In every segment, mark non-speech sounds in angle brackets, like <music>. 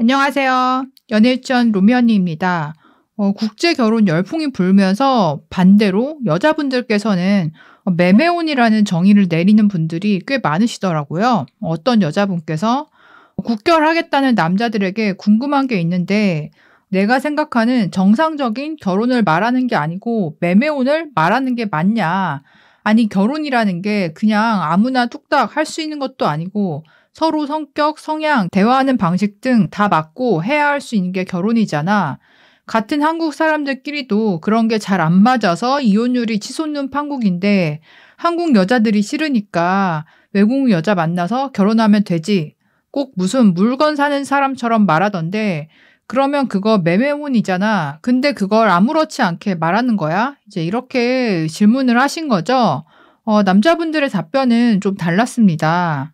안녕하세요. 연일전 애루미언니입니다 어, 국제 결혼 열풍이 불면서 반대로 여자분들께서는 매매혼이라는 정의를 내리는 분들이 꽤 많으시더라고요. 어떤 여자분께서 국결하겠다는 남자들에게 궁금한 게 있는데 내가 생각하는 정상적인 결혼을 말하는 게 아니고 매매혼을 말하는 게 맞냐. 아니 결혼이라는 게 그냥 아무나 뚝딱 할 수 있는 것도 아니고 서로 성격, 성향, 대화하는 방식 등 다 맞고 해야 할 수 있는 게 결혼이잖아. 같은 한국 사람들끼리도 그런 게 잘 안 맞아서 이혼율이 치솟는 판국인데 한국 여자들이 싫으니까 외국 여자 만나서 결혼하면 되지. 꼭 무슨 물건 사는 사람처럼 말하던데 그러면 그거 매매혼이잖아. 근데 그걸 아무렇지 않게 말하는 거야? 이제 이렇게 질문을 하신 거죠? 어, 남자분들의 답변은 좀 달랐습니다.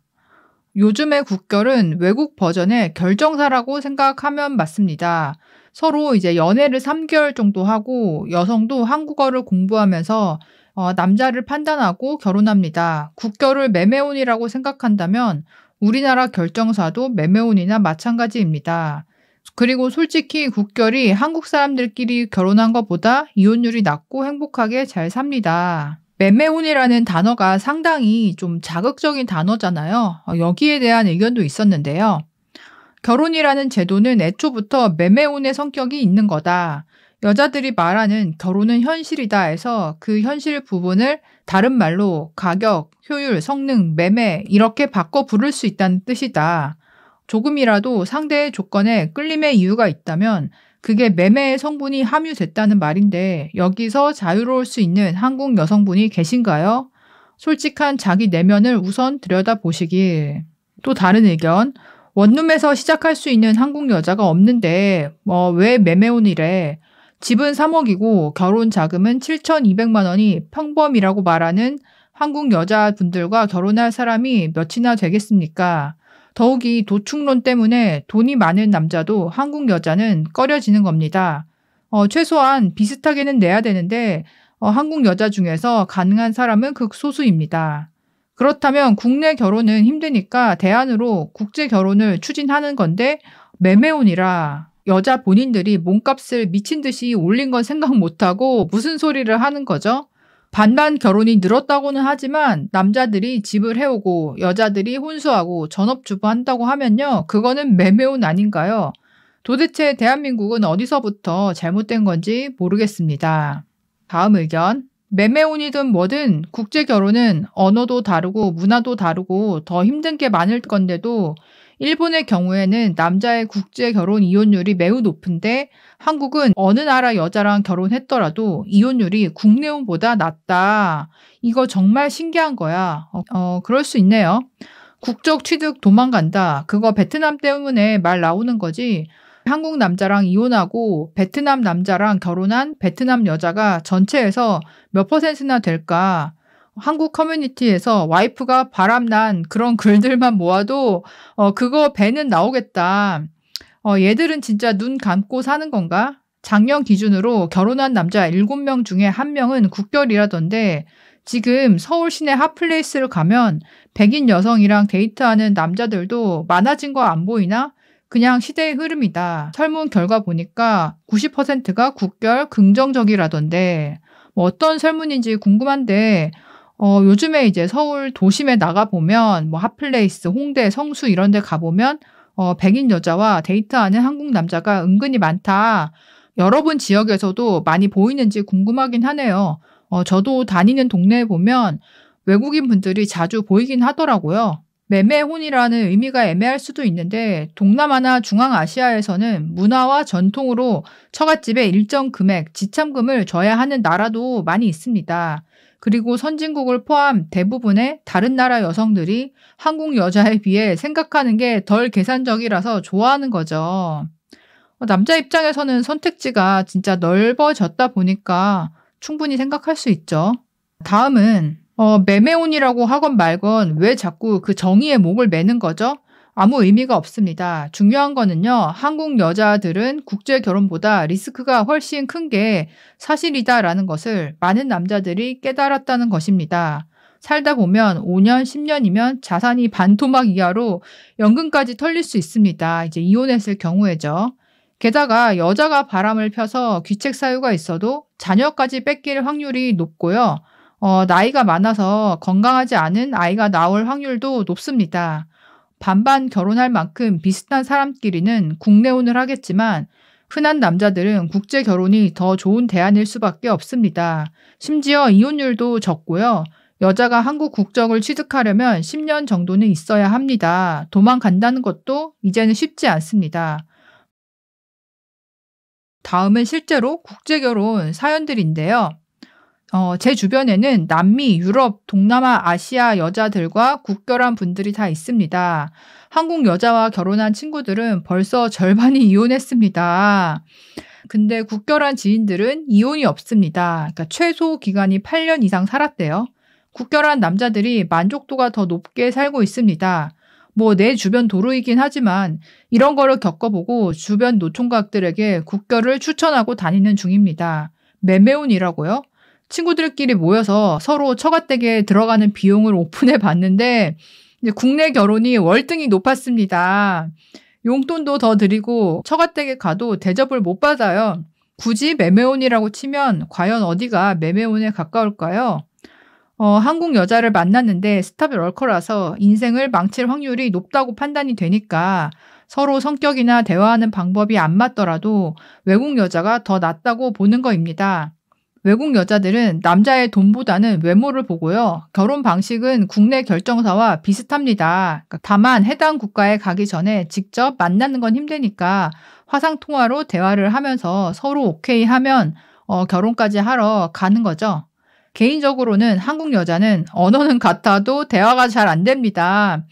요즘의 국결은 외국 버전의 결정사라고 생각하면 맞습니다. 서로 이제 연애를 3개월 정도 하고 여성도 한국어를 공부하면서 어, 남자를 판단하고 결혼합니다. 국결을 매매운이라고 생각한다면 우리나라 결정사도 매매운이나 마찬가지입니다. 그리고 솔직히 국결이 한국 사람들끼리 결혼한 것보다 이혼율이 낮고 행복하게 잘 삽니다. 매매운이라는 단어가 상당히 좀 자극적인 단어잖아요. 어, 여기에 대한 의견도 있었는데요. 결혼이라는 제도는 애초부터 매매운의 성격이 있는 거다. 여자들이 말하는 결혼은 현실이다 해서 그 현실 부분을 다른 말로 가격, 효율, 성능, 매매 이렇게 바꿔 부를 수 있다는 뜻이다. 조금이라도 상대의 조건에 끌림의 이유가 있다면 그게 매매의 성분이 함유됐다는 말인데 여기서 자유로울 수 있는 한국 여성분이 계신가요? 솔직한 자기 내면을 우선 들여다보시길. 또 다른 의견. 원룸에서 시작할 수 있는 한국 여자가 없는데 어, 왜 매매혼이래? 집은 3억이고 결혼 자금은 7,200만 원이 평범이라고 말하는 한국 여자분들과 결혼할 사람이 몇이나 되겠습니까? 더욱이 도축론 때문에 돈이 많은 남자도 한국 여자는 꺼려지는 겁니다. 어, 최소한 비슷하게는 내야 되는데 어, 한국 여자 중에서 가능한 사람은 극소수입니다. 그렇다면 국내 결혼은 힘드니까 대안으로 국제 결혼을 추진하는 건데 매매혼이라 여자 본인들이 몸값을 미친 듯이 올린 건 생각 못하고 무슨 소리를 하는 거죠? 반반 결혼이 늘었다고는 하지만 남자들이 집을 해오고 여자들이 혼수하고 전업주부 한다고 하면요. 그거는 매매운 아닌가요? 도대체 대한민국은 어디서부터 잘못된 건지 모르겠습니다. 다음 의견. 매매운이든 뭐든 국제 결혼은 언어도 다르고 문화도 다르고 더 힘든 게 많을 건데도 일본의 경우에는 남자의 국제 결혼 이혼율이 매우 높은데 한국은 어느 나라 여자랑 결혼했더라도 이혼율이 국내혼보다 낮다. 이거 정말 신기한 거야. 어, 어 그럴 수 있네요. 국적 취득 도망간다. 그거 베트남 때문에 말 나오는 거지. 한국 남자랑 이혼하고 베트남 남자랑 결혼한 베트남 여자가 전체에서 몇 퍼센트나 될까? 한국 커뮤니티에서 와이프가 바람난 그런 <laughs> 글들만 모아도 어, 그거 배는 나오겠다. 어, 얘들은 진짜 눈 감고 사는 건가? 작년 기준으로 결혼한 남자 7명 중에 1명은 국결이라던데 지금 서울 시내 핫플레이스를 가면 백인 여성이랑 데이트하는 남자들도 많아진 거 안 보이나? 그냥 시대의 흐름이다. 설문 결과 보니까 90%가 국결 긍정적이라던데 뭐 어떤 설문인지 궁금한데 어, 요즘에 이제 서울 도심에 나가보면 뭐 핫플레이스, 홍대, 성수 이런 데 가보면 어, 백인 여자와 데이트하는 한국 남자가 은근히 많다. 여러분 지역에서도 많이 보이는지 궁금하긴 하네요. 어, 저도 다니는 동네에 보면 외국인 분들이 자주 보이긴 하더라고요. 매매혼이라는 의미가 애매할 수도 있는데 동남아나 중앙아시아에서는 문화와 전통으로 처갓집에 일정 금액, 지참금을 줘야 하는 나라도 많이 있습니다. 그리고 선진국을 포함 대부분의 다른 나라 여성들이 한국 여자에 비해 생각하는 게 덜 계산적이라서 좋아하는 거죠. 어, 남자 입장에서는 선택지가 진짜 넓어졌다 보니까 충분히 생각할 수 있죠. 다음은 어, 매매운이라고 하건 말건 왜 자꾸 그 정의의 목을 매는 거죠? 아무 의미가 없습니다. 중요한 거는요, 한국 여자들은 국제 결혼보다 리스크가 훨씬 큰 게 사실이다라는 것을 많은 남자들이 깨달았다는 것입니다. 살다 보면 5년, 10년이면 자산이 반토막 이하로 연금까지 털릴 수 있습니다. 이제 이혼했을 경우에죠. 게다가 여자가 바람을 펴서 귀책 사유가 있어도 자녀까지 뺏길 확률이 높고요. 어, 나이가 많아서 건강하지 않은 아이가 나올 확률도 높습니다. 반반 결혼할 만큼 비슷한 사람끼리는 국내혼을 하겠지만 흔한 남자들은 국제 결혼이 더 좋은 대안일 수밖에 없습니다. 심지어 이혼율도 적고요. 여자가 한국 국적을 취득하려면 10년 정도는 있어야 합니다. 도망간다는 것도 이제는 쉽지 않습니다. 다음은 실제로 국제결혼 사연들인데요. 어, 제 주변에는 남미, 유럽, 동남아, 아시아 여자들과 국결한 분들이 다 있습니다. 한국 여자와 결혼한 친구들은 벌써 절반이 <laughs> 이혼했습니다. 근데 국결한 지인들은 이혼이 없습니다. 그러니까 최소 기간이 8년 이상 살았대요. 국결한 남자들이 만족도가 더 높게 살고 있습니다. 뭐 내 주변 도로이긴 하지만 이런 거를 겪어보고 주변 노총각들에게 국결을 추천하고 다니는 중입니다. 매매운이라고요? 친구들끼리 모여서 서로 처가댁에 들어가는 비용을 오픈해 봤는데 국내 결혼이 월등히 높았습니다. 용돈도 더 드리고 처가댁에 가도 대접을 못 받아요. 굳이 매매혼이라고 치면 과연 어디가 매매혼에 가까울까요? 어, 한국 여자를 만났는데 스탑이 럴커라서 인생을 망칠 확률이 높다고 판단이 되니까 서로 성격이나 대화하는 방법이 안 맞더라도 외국 여자가 더 낫다고 보는 거입니다. 외국 여자들은 남자의 돈보다는 외모를 보고요. 결혼 방식은 국내 결정사와 비슷합니다. 그러니까 다만 해당 국가에 가기 전에 직접 만나는 건 힘드니까 화상 통화로 대화를 하면서 서로 오케이 하면 어, 결혼까지 하러 가는 거죠. 개인적으로는 한국 여자는 언어는 같아도 대화가 잘 안 됩니다.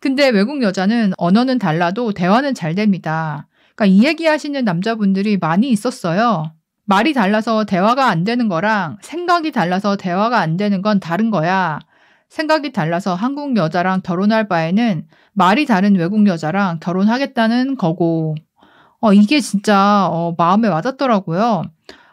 근데 외국 여자는 언어는 달라도 대화는 잘 됩니다. 그러니까 이 얘기 하시는 남자분들이 많이 있었어요. 말이 달라서 대화가 안 되는 거랑 생각이 달라서 대화가 안 되는 건 다른 거야. 생각이 달라서 한국 여자랑 결혼할 바에는 말이 다른 외국 여자랑 결혼하겠다는 거고. 어, 이게 진짜, 어, 마음에 와닿더라고요.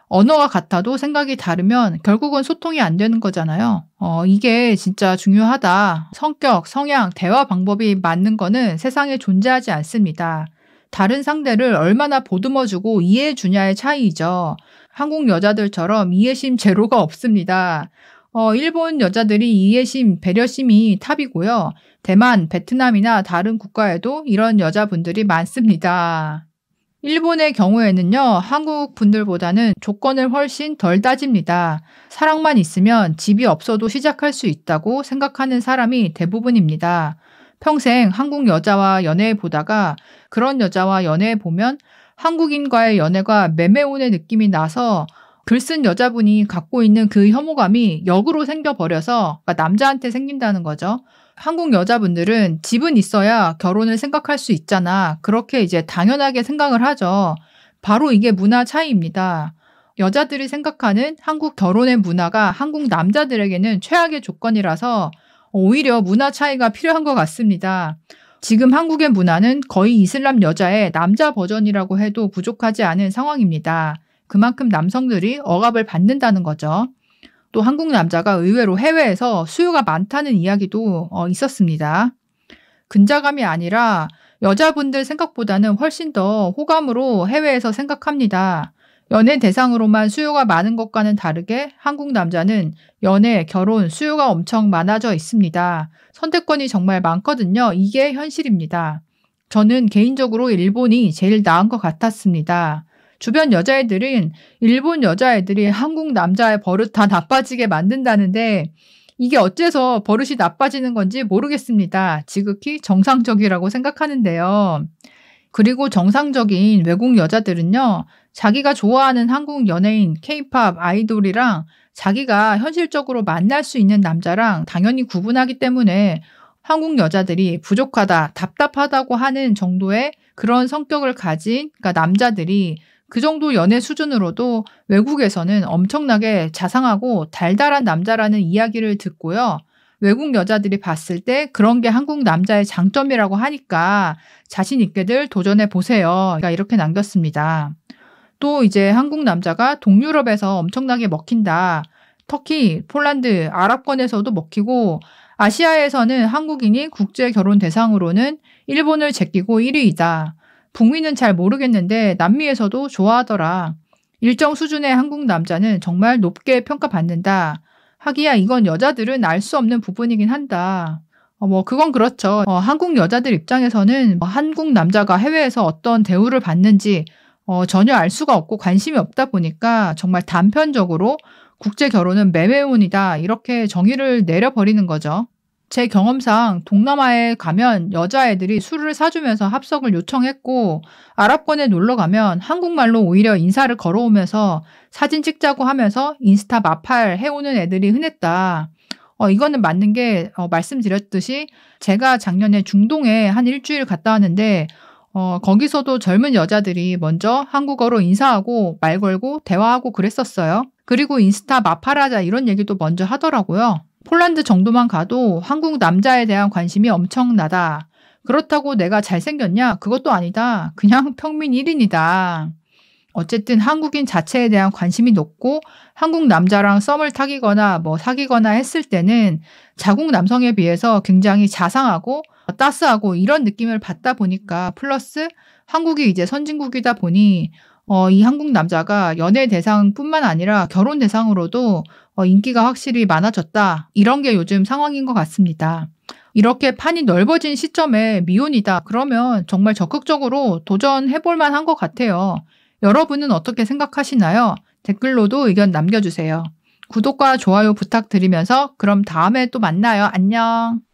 언어가 같아도 생각이 다르면 결국은 소통이 안 되는 거잖아요. 어, 이게 진짜 중요하다. 성격, 성향, 대화 방법이 맞는 거는 세상에 존재하지 않습니다. 다른 상대를 얼마나 보듬어주고 이해해 주냐의 차이죠. 한국 여자들처럼 이해심 제로가 없습니다. 어, 일본 여자들이 이해심, 배려심이 탑이고요. 대만, 베트남이나 다른 국가에도 이런 여자분들이 많습니다. 일본의 경우에는요, 한국 분들보다는 조건을 훨씬 덜 따집니다. 사랑만 있으면 집이 없어도 시작할 수 있다고 생각하는 사람이 대부분입니다. 평생 한국 여자와 연애 해 보다가 그런 여자와 연애 해 보면 한국인과의 연애가 매매운의 느낌이 나서 글쓴 여자분이 갖고 있는 그 혐오감이 역으로 생겨버려서 그러니까 남자한테 생긴다는 거죠. 한국 여자분들은 집은 있어야 결혼을 생각할 수 있잖아. 그렇게 이제 당연하게 생각을 하죠. 바로 이게 문화 차이입니다. 여자들이 생각하는 한국 결혼의 문화가 한국 남자들에게는 최악의 조건이라서 오히려 문화 차이가 필요한 것 같습니다. 지금 한국의 문화는 거의 이슬람 여자의 남자 버전이라고 해도 부족하지 않은 상황입니다. 그만큼 남성들이 억압을 받는다는 거죠. 또 한국 남자가 의외로 해외에서 수요가 많다는 이야기도 어, 있었습니다. 근자감이 아니라 여자분들 생각보다는 훨씬 더 호감으로 해외에서 생각합니다. 연애 대상으로만 수요가 많은 것과는 다르게 한국 남자는 연애, 결혼, 수요가 엄청 많아져 있습니다. 선택권이 정말 많거든요. 이게 현실입니다. 저는 개인적으로 일본이 제일 나은 것 같았습니다. 주변 여자애들은 일본 여자애들이 한국 남자의 버릇 다 나빠지게 만든다는데 이게 어째서 버릇이 나빠지는 건지 모르겠습니다. 지극히 정상적이라고 생각하는데요. 그리고 정상적인 외국 여자들은요, 자기가 좋아하는 한국 연예인, 케이팝, 아이돌이랑 자기가 현실적으로 만날 수 있는 남자랑 당연히 구분하기 때문에 한국 여자들이 부족하다, 답답하다고 하는 정도의 그런 성격을 가진 그러니까 남자들이 그 정도 연애 수준으로도 외국에서는 엄청나게 자상하고 달달한 남자라는 이야기를 듣고요. 외국 여자들이 봤을 때 그런 게 한국 남자의 장점이라고 하니까 자신 있게들 도전해 보세요. 그러니까 이렇게 남겼습니다. 또 이제 한국 남자가 동유럽에서 엄청나게 먹힌다. 터키, 폴란드, 아랍권에서도 먹히고 아시아에서는 한국인이 국제 결혼 대상으로는 일본을 제끼고 1위이다. 북미는 잘 모르겠는데 남미에서도 좋아하더라. 일정 수준의 한국 남자는 정말 높게 평가받는다. 하기야 이건 여자들은 알 수 없는 부분이긴 한다. 어, 뭐 그건 그렇죠. 어, 한국 여자들 입장에서는 뭐 한국 남자가 해외에서 어떤 대우를 받는지 어, 전혀 알 수가 없고 관심이 없다 보니까 정말 단편적으로 국제 결혼은 매매운이다 이렇게 정의를 내려버리는 거죠. 제 경험상 동남아에 가면 여자애들이 술을 사주면서 합석을 요청했고 아랍권에 놀러 가면 한국말로 오히려 인사를 걸어오면서 사진 찍자고 하면서 인스타 마팔 해오는 애들이 흔했다. 어, 이거는 맞는 게 어, 말씀드렸듯이 제가 작년에 중동에 한 일주일 갔다 왔는데 어, 거기서도 젊은 여자들이 먼저 한국어로 인사하고 말 걸고 대화하고 그랬었어요. 그리고 인스타 마파라자 이런 얘기도 먼저 하더라고요. 폴란드 정도만 가도 한국 남자에 대한 관심이 엄청나다. 그렇다고 내가 잘생겼냐? 그것도 아니다. 그냥 <laughs> 평민 1인이다. 어쨌든 한국인 자체에 대한 관심이 높고 한국 남자랑 썸을 타기거나 뭐 사귀거나 했을 때는 자국 남성에 비해서 굉장히 자상하고 어, 따스하고 이런 느낌을 받다 보니까 플러스 한국이 이제 선진국이다 보니 어, 이 한국 남자가 연애 대상뿐만 아니라 결혼 대상으로도 어, 인기가 확실히 많아졌다. 이런 게 요즘 상황인 것 같습니다. 이렇게 판이 넓어진 시점에 미혼이다. 그러면 정말 적극적으로 도전해볼 만한 것 같아요. 여러분은 어떻게 생각하시나요? 댓글로도 의견 남겨주세요. 구독과 좋아요 부탁드리면서 그럼 다음에 또 만나요. 안녕.